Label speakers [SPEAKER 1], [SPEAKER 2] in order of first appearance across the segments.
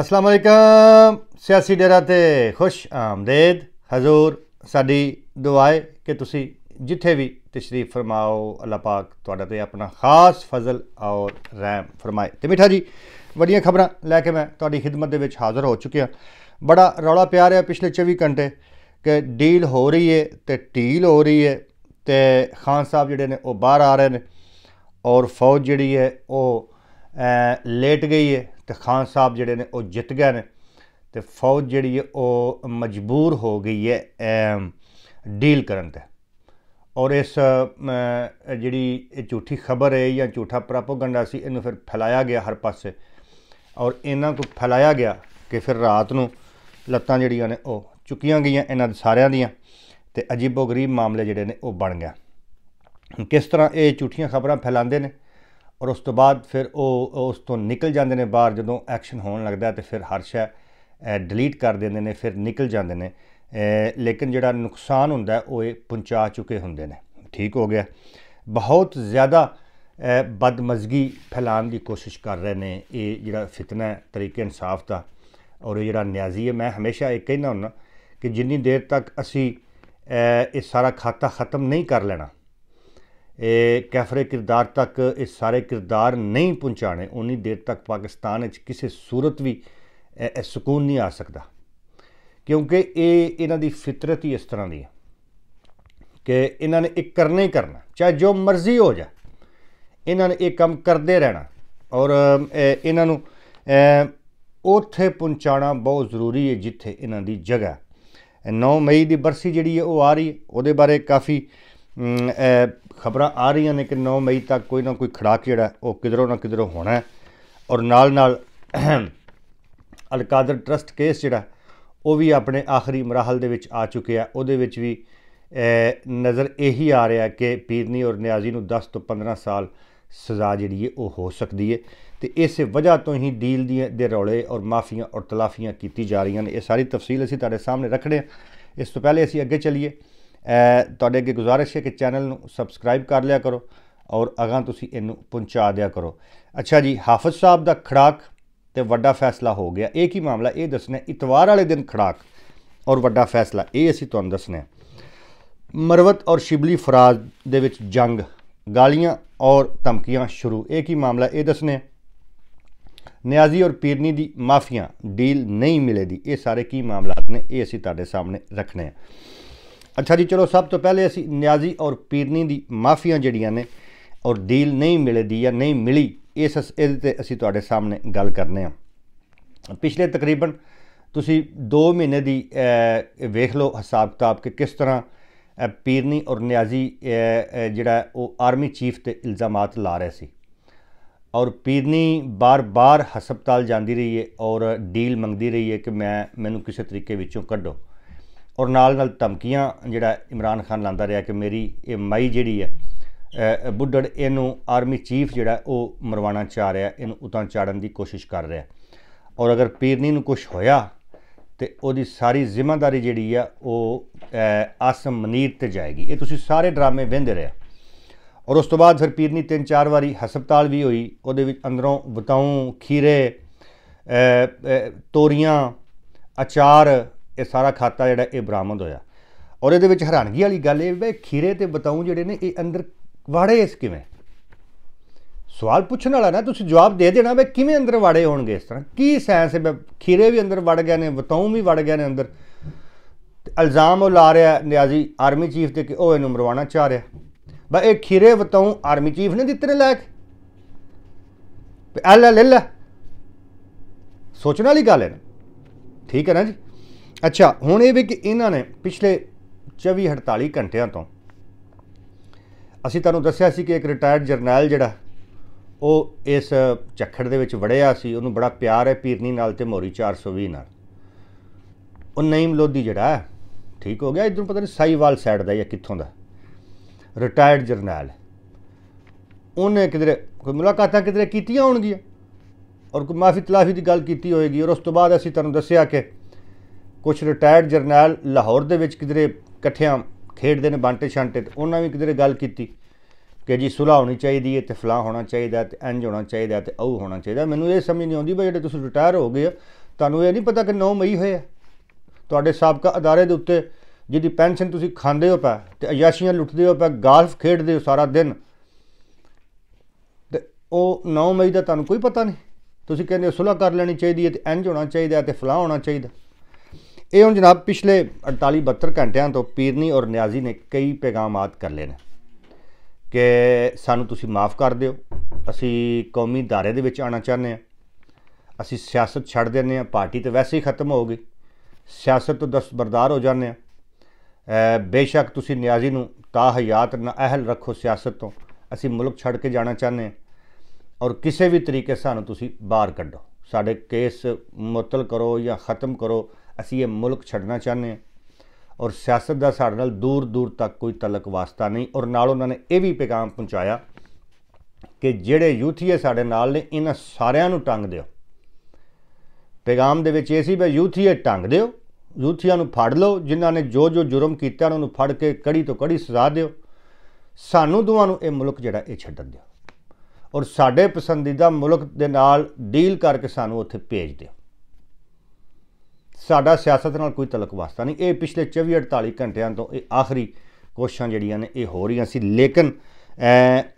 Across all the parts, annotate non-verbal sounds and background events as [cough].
[SPEAKER 1] ਅਸਲਾਮ ਅਲੈਕਮ ਸਿਆਸੀ ਡੇਰਾ ਤੇ ਖੁਸ਼ ਆਮਦੇਦ ਹਜ਼ੂਰ ਸਾਡੀ ਦੁਆ ਹੈ ਕਿ ਤੁਸੀਂ ਜਿੱਥੇ ਵੀ ਤਸ਼ਰੀਫ ਫਰਮਾਓ ਅੱਲਾਹ ਪਾਕ ਤੁਹਾਡਾ ਤੇ ਆਪਣਾ ਖਾਸ ਫਜ਼ਲ ਔਰ ਰਹਿਮ ਫਰਮਾਏ ਤੇ ਮਿੱਠਾ ਜੀ ਵੱਡੀਆਂ ਖਬਰਾਂ ਲੈ ਕੇ ਮੈਂ ਤੁਹਾਡੀ ਖidmat ਦੇ ਵਿੱਚ ਹਾਜ਼ਰ ਹੋ ਚੁੱਕਿਆ ਬੜਾ ਰੌਲਾ ਪਿਆ ਰਿਹਾ ਪਿਛਲੇ 24 ਘੰਟੇ ਕਿ ਡੀਲ ਹੋ ਰਹੀ ਹੈ ਤੇ ਢੀਲ ਹੋ ਰਹੀ ਹੈ ਤੇ ਖਾਨ ਸਾਹਿਬ ਜਿਹੜੇ ਨੇ ਉਹ ਬਾਹਰ ਆ ਰਹੇ ਨੇ ਔਰ ਫੌਜ ਜਿਹੜੀ ਹੈ ਉਹ ਲੇਟ ਗਈ ਹੈ ਤੇ ਖਾਨ ਸਾਹਿਬ ਜਿਹੜੇ ਨੇ ਉਹ ਜਿੱਤ ਗਏ ਨੇ ਤੇ ਫੌਜ ਜਿਹੜੀ ਹੈ ਉਹ ਮਜਬੂਰ ਹੋ ਗਈ ਹੈ ਡੀਲ ਕਰਨ ਤੇ ਔਰ ਇਸ ਜਿਹੜੀ ਇਹ ਝੂਠੀ ਖਬਰ ਹੈ ਜਾਂ ਝੂਠਾ ਪ੍ਰੋਪਗੈਂਡਾ ਸੀ ਇਹਨੂੰ ਫਿਰ ਫੈਲਾਇਆ ਗਿਆ ਹਰ ਪਾਸੇ ਔਰ ਇਹਨਾਂ ਨੂੰ ਫੈਲਾਇਆ ਗਿਆ ਕਿ ਫਿਰ ਰਾਤ ਨੂੰ ਲੱਤਾਂ ਜਿਹੜੀਆਂ ਨੇ ਉਹ ਚੁੱਕੀਆਂ ਗਈਆਂ ਇਹਨਾਂ ਦੇ ਸਾਰਿਆਂ ਦੀਆਂ ਤੇ ਅਜੀਬੋ ਗਰੀਬ ਮਾਮਲੇ ਜਿਹੜੇ ਨੇ ਉਹ ਬਣ ਗਿਆ ਕਿਸ ਤਰ੍ਹਾਂ ਇਹ ਝੂਠੀਆਂ ਖਬਰਾਂ ਫੈਲਾਉਂਦੇ ਨੇ ਔਰ ਉਸ ਤੋਂ ਬਾਅਦ ਫਿਰ ਉਹ ਉਸ ਤੋਂ ਨਿਕਲ ਜਾਂਦੇ ਨੇ ਬਾਹਰ ਜਦੋਂ ਐਕਸ਼ਨ ਹੋਣ ਲੱਗਦਾ ਤੇ ਫਿਰ ਹਰਸ਼ਾ ਡਿਲੀਟ ਕਰ ਦਿੰਦੇ ਨੇ ਫਿਰ ਨਿਕਲ ਜਾਂਦੇ ਨੇ ਲੇਕਿਨ ਜਿਹੜਾ ਨੁਕਸਾਨ ਹੁੰਦਾ ਉਹ ਇਹ ਪਹੁੰਚਾ ਚੁੱਕੇ ਹੁੰਦੇ ਨੇ ਠੀਕ ਹੋ ਗਿਆ ਬਹੁਤ ਜ਼ਿਆਦਾ ਬਦਮਜ਼ਗੀ ਫੈਲਾਉਣ ਦੀ ਕੋਸ਼ਿਸ਼ ਕਰ ਰਹੇ ਨੇ ਇਹ ਜਿਹੜਾ ਫਿਤਨਾ ਹੈ ਤਰੀਕੇ ਇਨਸਾਫ ਦਾ ਔਰ ਇਹ ਜਿਹੜਾ ਨਿਆਜ਼ੀ ਹੈ ਮੈਂ ਹਮੇਸ਼ਾ ਇਹ ਕਹਿੰਦਾ ਹੁੰਦਾ ਕਿ ਜਿੰਨੀ ਦੇਰ ਤੱਕ ਅਸੀਂ ਇਹ ਸਾਰਾ ਖਾਤਾ ਖਤਮ ਨਹੀਂ ਕਰ ਲੈਣਾ ਇਹ ਕਾਫਰੇ ਕਿਰਦਾਰ ਤੱਕ ਇਹ ਸਾਰੇ ਕਿਰਦਾਰ ਨਹੀਂ ਪਹੁੰਚਾਣੇ ਉਨੀ ਦੇਰ ਤੱਕ ਪਾਕਿਸਤਾਨ ਵਿੱਚ ਕਿਸੇ ਸੂਰਤ ਵੀ ਸਕੂਨ ਨਹੀਂ ਆ ਸਕਦਾ ਕਿਉਂਕਿ ਇਹ ਇਹਨਾਂ ਦੀ ਫਿਤਰਤ ਹੀ ਇਸ ਤਰ੍ਹਾਂ ਦੀ ਹੈ ਕਿ ਇਹਨਾਂ ਨੇ ਇੱਕ ਕਰਨਾ ਹੀ ਕਰਨਾ ਚਾਹੇ ਜੋ ਮਰਜ਼ੀ ਹੋ ਜਾ ਇਹਨਾਂ ਨੇ ਇਹ ਕੰਮ ਕਰਦੇ ਰਹਿਣਾ ਔਰ ਇਹਨਾਂ ਨੂੰ ਉੱਥੇ ਪਹੁੰਚਾਣਾ ਬਹੁਤ ਜ਼ਰੂਰੀ ਹੈ ਜਿੱਥੇ ਇਹਨਾਂ ਦੀ ਜਗ੍ਹਾ 9 ਮਈ ਦੀ ਬਰਸੀ ਜਿਹੜੀ ਹੈ ਉਹ ਆ ਰਹੀ ਹੈ ਉਹਦੇ ਬਾਰੇ ਕਾਫੀ ਖਬਰਾਂ ਆ ਰਹੀਆਂ ਨੇ ਕਿ 9 ਮਈ ਤੱਕ ਕੋਈ ਨਾ ਕੋਈ ਖੜਾਕ ਜਿਹੜਾ ਉਹ ਕਿਧਰੋਂ ਨਾ ਕਿਧਰੋਂ ਹੋਣਾ ਹੈ ਔਰ ਨਾਲ ਨਾਲ ਅਲਕਾਦਰ ਟਰਸਟ ਕੇਸ ਜਿਹੜਾ ਉਹ ਵੀ ਆਪਣੇ ਆਖਰੀ ਮਰਹਲ ਦੇ ਵਿੱਚ ਆ ਚੁੱਕਿਆ ਉਹਦੇ ਵਿੱਚ ਵੀ ਨਜ਼ਰ ਇਹੀ ਆ ਰਿਹਾ ਕਿ ਪੀਰਨੀ ਔਰ ਨਿਆਜ਼ੀ ਨੂੰ 10 ਤੋਂ 15 ਸਾਲ ਸਜ਼ਾ ਜਿਹੜੀ ਹੈ ਉਹ ਹੋ ਸਕਦੀ ਹੈ ਤੇ ਇਸੇ ਵਜ੍ਹਾ ਤੋਂ ਹੀ ਡੀਲ ਦੀ ਦੇ ਰੌਲੇ ਔਰ ਮਾਫੀਆਂ ਔਰ ਤਲਾਫੀਆਂ ਕੀਤੀ ਜਾ ਰਹੀਆਂ ਨੇ ਇਹ ਸਾਰੀ ਤਫਸੀਲ ਅਸੀਂ ਤੁਹਾਡੇ ਸਾਹਮਣੇ ਰੱਖਣੇ ਇਸ ਤੋਂ ਪਹਿਲੇ ਅਸੀਂ ਅੱਗੇ ਚੱਲੀਏ ਤੁਹਾਡੇ ਅੱਗੇ ਗੁਜ਼ਾਰਿਸ਼ ਹੈ ਕਿ ਚੈਨਲ ਨੂੰ ਸਬਸਕ੍ਰਾਈਬ ਕਰ ਲਿਆ ਕਰੋ ਔਰ ਅਗਾਂ ਤੁਸੀਂ ਇਹਨੂੰ ਪਹੁੰਚਾ ਦਿਆ ਕਰੋ ਅੱਛਾ ਜੀ ਹਾਫਿਜ਼ ਸਾਹਿਬ ਦਾ ਖੜਾਕ ਤੇ ਵੱਡਾ ਫੈਸਲਾ ਹੋ ਗਿਆ ਇਹ ਕੀ ਮਾਮਲਾ ਇਹ ਦੱਸਣਾ ਇਤਵਾਰ ਵਾਲੇ ਦਿਨ ਖੜਾਕ ਔਰ ਵੱਡਾ ਫੈਸਲਾ ਇਹ ਅਸੀਂ ਤੁਹਾਨੂੰ ਦੱਸਣਾ ਮਰਵਤ ਔਰ ਸ਼ਿਬਲੀ ਫਰਾਜ਼ ਦੇ ਵਿੱਚ ਜੰਗ ਗਾਲੀਆਂ ਔਰ ਧਮਕੀਆਂ ਸ਼ੁਰੂ ਇਹ ਕੀ ਮਾਮਲਾ ਇਹ ਦੱਸਣਾ ਨਿਆਜ਼ੀ ਔਰ ਪੀਰਨੀ ਦੀ ਮਾਫੀਆਂ ਡੀਲ ਨਹੀਂ ਮਿਲੇਦੀ ਇਹ ਸਾਰੇ ਕੀ ਮਾਮਲਾਤ ਨੇ ਇਹ ਅਸੀਂ ਤੁਹਾਡੇ ਸਾਹਮਣੇ ਰੱਖਣੇ ਆ ਅੱਛਾ ਜੀ ਚਲੋ ਸਭ ਤੋਂ ਪਹਿਲੇ ਅਸੀਂ ਨਿਆਜ਼ੀ ਔਰ ਪੀਰਨੀ ਦੀ ਮਾਫੀਆਂ ਜਿਹੜੀਆਂ ਨੇ ਔਰ ਡੀਲ ਨਹੀਂ ਮਿਲਦੀ ਜਾਂ ਨਹੀਂ ਮਿਲੀ ਇਸ ਇਹਦੇ ਤੇ ਅਸੀਂ ਤੁਹਾਡੇ ਸਾਹਮਣੇ ਗੱਲ ਕਰਨੇ ਆ ਪਿਛਲੇ ਤਕਰੀਬਨ ਤੁਸੀਂ 2 ਮਹੀਨੇ ਦੀ ਵੇਖ ਲਓ ਹਿਸਾਬ ਕਿਤਾਬ ਕਿ ਕਿਸ ਤਰ੍ਹਾਂ ਪੀਰਨੀ ਔਰ ਨਿਆਜ਼ੀ ਜਿਹੜਾ ਉਹ ਆਰਮੀ ਚੀਫ ਤੇ ਇਲਜ਼ਾਮਾਤ ਲਾ ਰਹੇ ਸੀ ਔਰ ਪੀਰਨੀ ਬਾਰ-ਬਾਰ ਹਸਪਤਾਲ ਜਾਂਦੀ ਰਹੀ ਹੈ ਔਰ ਡੀਲ ਮੰਗਦੀ ਰਹੀ ਹੈ ਕਿ ਮੈਂ ਮੈਨੂੰ ਕਿਸੇ ਤਰੀਕੇ ਵਿੱਚੋਂ ਕੱਢੋ ਔਰ ਨਾਲ ਨਾਲ ਧਮਕੀਆਂ ਜਿਹੜਾ ਇਮਰਾਨ ਖਾਨ ਲਾਂਦਾ ਰਿਹਾ ਕਿ ਮੇਰੀ ਇਹ ਮਾਈ ਜਿਹੜੀ ਹੈ ਬੁੱਢੜ ਇਹਨੂੰ ਆਰਮੀ ਚੀਫ ਜਿਹੜਾ ਉਹ ਮਰਵਾਣਾ ਚਾਹ ਰਿਹਾ ਇਹਨੂੰ ਉਤਾਂ ਚਾੜਨ ਦੀ ਕੋਸ਼ਿਸ਼ ਕਰ ਰਿਹਾ ਔਰ ਅਗਰ ਪੀਰਨੀ ਨੂੰ ਕੁਝ ਹੋਇਆ ਤੇ ਉਹਦੀ ਸਾਰੀ ਜ਼ਿੰਮੇਵਾਰੀ ਜਿਹੜੀ ਆ ਉਹ ਆਸਮ ਮਨੀਰ ਤੇ ਜਾਏਗੀ ਇਹ ਤੁਸੀਂ ਸਾਰੇ ਡਰਾਮੇ ਵੇਂਦੇ ਰਹੇ ਔਰ ਉਸ ਤੋਂ ਬਾਅਦ ਫਿਰ ਪੀਰਨੀ ਤਿੰਨ ਚਾਰ ਵਾਰੀ ਹਸਪਤਾਲ ਵੀ ਹੋਈ ਉਹਦੇ ਵਿੱਚ ਅੰਦਰੋਂ ਬਤਾਉ ਖੀਰੇ ਤੋਰੀਆਂ ਅਚਾਰ ਇਹ ਸਾਰਾ ਖਾਤਾ ਜਿਹੜਾ ਇਹ ਬਰਾਮਦ ਹੋਇਆ ਔਰ ਇਹਦੇ ਵਿੱਚ ਹੈਰਾਨਗੀ ਵਾਲੀ ਗੱਲ ਇਹ ਵੀ ਖੀਰੇ ਤੇ ਬਤਾਉ ਜਿਹੜੇ ਨੇ ਇਹ ਅੰਦਰ ਵਾੜੇ ਇਸ ਕਿਵੇਂ ਸਵਾਲ ਪੁੱਛਣ ਵਾਲਾ ਨਾ ਤੁਸੀਂ ਜਵਾਬ ਦੇ ਦੇਣਾ ਵੀ ਕਿਵੇਂ ਅੰਦਰ ਵਾੜੇ ਹੋਣਗੇ ਇਸ ਤਰ੍ਹਾਂ ਕੀ ਸਾਇੰਸ ਹੈ ਖੀਰੇ ਵੀ ਅੰਦਰ ਵੜ ਗਏ ਨੇ ਬਤਾਉ ਵੀ ਵੜ ਗਏ ਨੇ ਅੰਦਰ ਇਲਜ਼ਾਮ ਉਹ ਲਾ ਰਿਹਾ ਨਿਆਜ਼ੀ ਆਰਮੀ ਚੀਫ ਤੇ ਕਿ ਉਹ ਇਹਨੂੰ ਮਰਵਾਉਣਾ ਚਾਹ ਰਿਹਾ ਬਾ ਇਹ ਖੀਰੇ ਬਤਾਉ ਆਰਮੀ ਚੀਫ ਨੇ ਦਿੱਤੇ ਨੇ ਲੈ ਕੇ ਐਲ ਐਲ ਐਲ ਸੋਚਣ ਵਾਲੀ ਗੱਲ ਹੈ ਨਾ ਠੀਕ ਹੈ ਨਾ ਜੀ ਅੱਛਾ ਹੁਣ ਇਹ ਵੀ ਕਿ ਇਹਨਾਂ ਨੇ ਪਿਛਲੇ 24 48 ਘੰਟਿਆਂ ਤੋਂ ਅਸੀਂ ਤੁਹਾਨੂੰ ਦੱਸਿਆ ਸੀ ਕਿ ਇੱਕ ਰਿਟਾਇਰਡ ਜਰਨਲ ਜਿਹੜਾ ਉਹ ਇਸ ਚੱਖੜ ਦੇ ਵਿੱਚ ਵੜਿਆ ਸੀ ਉਹਨੂੰ ਬੜਾ ਪਿਆਰ ਹੈ ਪੀਰਨੀ ਨਾਲ ਤੇ ਮੋਰੀ 420 ਨਾਲ ਉਹ ਨਈਮ ਲੋਧੀ ਜਿਹੜਾ ਠੀਕ ਹੋ ਗਿਆ ਇਧਰੋਂ ਪਤਾ ਨਹੀਂ ਸਾਈਵਾਲ ਸਾਈਡ ਦਾ ਜਾਂ ਕਿੱਥੋਂ ਦਾ ਰਿਟਾਇਰਡ ਜਰਨਲ ਉਹਨੇ ਕਿਧਰੇ ਕੋਈ ਮੁਲਾਕਾਤਾਂ ਕਿਧਰੇ ਕੀਤੀਆਂ ਹੋਣਗੀਆਂ ਔਰ ਕੋਈ ਮਾਫੀ ਤਲਾਫੀ ਦੀ ਗੱਲ ਕੀਤੀ ਹੋਏਗੀ ਔਰ ਉਸ ਤੋਂ ਬਾਅਦ ਅਸੀਂ ਤੁਹਾਨੂੰ ਦੱਸਿਆ ਕਿ ਕੁਝ ਰਿਟਾਇਰਡ ਜਰਨਲ ਲਾਹੌਰ ਦੇ ਵਿੱਚ ਕਿਧਰੇ ਇਕੱਠਿਆਂ ਖੇਡਦੇ ਨੇ ਬਾਂਟੇ ਛਾਂਟੇ ਤੇ ਉਹਨਾਂ ਵੀ ਕਿਧਰੇ ਗੱਲ ਕੀਤੀ ਕਿ ਜੀ ਸੁਲਾ ਹੋਣੀ ਚਾਹੀਦੀ ਹੈ ਤੇ ਫਲਾ ਹੋਣਾ ਚਾਹੀਦਾ ਤੇ ਇੰਜ ਹੋਣਾ ਚਾਹੀਦਾ ਤੇ ਉਹ ਹੋਣਾ ਚਾਹੀਦਾ ਮੈਨੂੰ ਇਹ ਸਮਝ ਨਹੀਂ ਆਉਂਦੀ ਬਈ ਜਿਹੜੇ ਤੁਸੀਂ ਰਿਟਾਇਰ ਹੋ ਗਏ ਤੁਹਾਨੂੰ ਇਹ ਨਹੀਂ ਪਤਾ ਕਿ 9 ਮਈ ਹੋਇਆ ਤੁਹਾਡੇ ਸਾਬਕਾ ਅਦਾਰੇ ਦੇ ਉੱਤੇ ਜਿਹਦੀ ਪੈਨਸ਼ਨ ਤੁਸੀਂ ਖਾਂਦੇ ਹੋ ਪਾ ਤੇ ਅਯਾਸ਼ੀਆਂ ਲੁੱਟਦੇ ਹੋ ਪਾ ਗਾਲਫ ਖੇਡਦੇ ਹੋ ਸਾਰਾ ਦਿਨ ਤੇ ਉਹ 9 ਮਈ ਦਾ ਤੁਹਾਨੂੰ ਕੋਈ ਪਤਾ ਨਹੀਂ ਤੁਸੀਂ ਕਹਿੰਦੇ ਸੁਲਾ ਕਰ ਲੈਣੀ ਚਾਹੀਦੀ ਹੈ ਤੇ ਇੰਜ ਹੋਣਾ ਚਾਹੀਦਾ ਤੇ ਫਲਾ ਹੋਣਾ ਚਾਹੀਦਾ ਇਹ ਹੁਣ ਜਨਾਬ ਪਿਛਲੇ 48 72 ਘੰਟਿਆਂ ਤੋਂ ਪੀਰਨੀ ਔਰ ਨਿਆਜ਼ੀ ਨੇ ਕਈ ਪੈਗਾਮਾਤ ਕਰ ਲਏ ਕਿ ਸਾਨੂੰ ਤੁਸੀਂ ਮਾਫ ਕਰ ਦਿਓ ਅਸੀਂ ਕੌਮੀ ਧਾਰੇ ਦੇ ਵਿੱਚ ਆਣਾ ਚਾਹੁੰਦੇ ਹਾਂ ਅਸੀਂ ਸਿਆਸਤ ਛੱਡ ਦਿੰਦੇ ਆ ਪਾਰਟੀ ਤਾਂ ਵੈਸੇ ਹੀ ਖਤਮ ਹੋ ਗਈ ਸਿਆਸਤ ਤੋਂ ਦਸ ਬਰਦਾਰ ਹੋ ਜਾਂਦੇ ਆ ਬੇਸ਼ੱਕ ਤੁਸੀਂ ਨਿਆਜ਼ੀ ਨੂੰ ਤਾ ਹਯਾਤ ਨਾ ਅਹਲ ਰੱਖੋ ਸਿਆਸਤ ਤੋਂ ਅਸੀਂ ਮੁਲਕ ਛੱਡ ਕੇ ਜਾਣਾ ਚਾਹੁੰਦੇ ਆ ਔਰ ਕਿਸੇ ਵੀ ਤਰੀਕੇ ਸਾਨੂੰ ਤੁਸੀਂ ਬਾਹਰ ਕੱਢੋ ਸਾਡੇ ਕੇਸ ਮੁਤਲ ਕਰੋ ਜਾਂ ਖਤਮ ਕਰੋ ਅਸੀਂ ਇਹ ਮੁਲਕ ਛੱਡਣਾ ਚਾਹੁੰਦੇ ਹਾਂ ਔਰ ਸਿਆਸਤ ਦਾ ਸਾਡੇ ਨਾਲ ਦੂਰ ਦੂਰ ਤੱਕ ਕੋਈ ਤਲਕ ਵਾਸਤਾ ਨਹੀਂ ਔਰ ਨਾਲ ਉਹਨਾਂ ਨੇ ਇਹ ਵੀ ਪੇਗਾਮ ਪਹੁੰਚਾਇਆ ਕਿ ਜਿਹੜੇ ਯੂਥੀਏ ਸਾਡੇ ਨਾਲ ਨੇ ਇਹਨਾਂ ਸਾਰਿਆਂ ਨੂੰ ਟੰਗ ਦਿਓ ਪੇਗਾਮ ਦੇ ਵਿੱਚ ਇਹ ਸੀ ਵੀ ਯੂਥੀਏ ਟੰਗ ਦਿਓ ਯੂਥੀਆਂ ਨੂੰ ਫੜ ਲਓ ਜਿਨ੍ਹਾਂ ਨੇ ਜੋ ਜੋ ਜੁਰਮ ਕੀਤਾ ਉਹਨਾਂ ਨੂੰ ਫੜ ਕੇ ਕੜੀ ਤੋਂ ਕੜੀ ਸਜ਼ਾ ਦਿਓ ਸਾਨੂੰ ਦੋਵਾਂ ਨੂੰ ਇਹ ਮੁਲਕ ਜਿਹੜਾ ਇਹ ਛੱਡਣ ਦਿਓ ਔਰ ਸਾਡੇ ਪਸੰਦੀਦਾ ਮੁਲਕ ਦੇ ਨਾਲ ਡੀਲ ਕਰਕੇ ਸਾਨੂੰ ਉੱਥੇ ਭੇਜ ਦਿਓ ਸਾਡਾ ਸਿਆਸਤ ਨਾਲ ਕੋਈ ਤਲਕ ਵਾਸਤਾ ਨਹੀਂ ਇਹ ਪਿਛਲੇ 24 48 ਘੰਟਿਆਂ ਤੋਂ ਇਹ ਆਖਰੀ ਕੋਸ਼ਿਸ਼ਾਂ ਜਿਹੜੀਆਂ ਨੇ ਇਹ ਹੋ ਰਹੀਆਂ ਸੀ ਲੇਕਿਨ